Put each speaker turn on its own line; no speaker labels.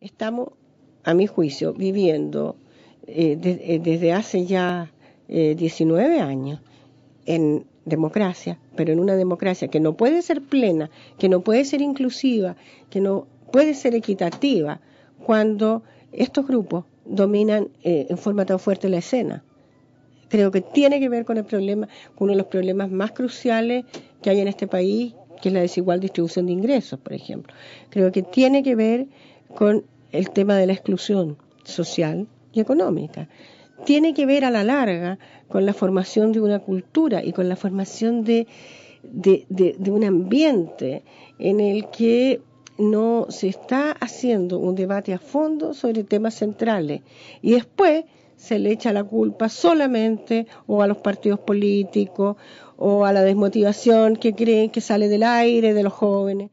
Estamos, a mi juicio, viviendo eh, eh, desde hace ya 19 eh, años en democracia, pero en una democracia que no puede ser plena, que no puede ser inclusiva, que no puede ser equitativa, cuando estos grupos dominan en forma tan fuerte la escena. Creo que tiene que ver con el problema, con uno de los problemas más cruciales que hay en este país, que es la desigual distribución de ingresos, por ejemplo. Creo que tiene que ver con el tema de la exclusión social y económica. Tiene que ver a la larga con la formación de una cultura y con la formación de, un ambiente en el que no se está haciendo un debate a fondo sobre temas centrales y después se le echa la culpa solamente o a los partidos políticos o a la desmotivación que creen que sale del aire de los jóvenes.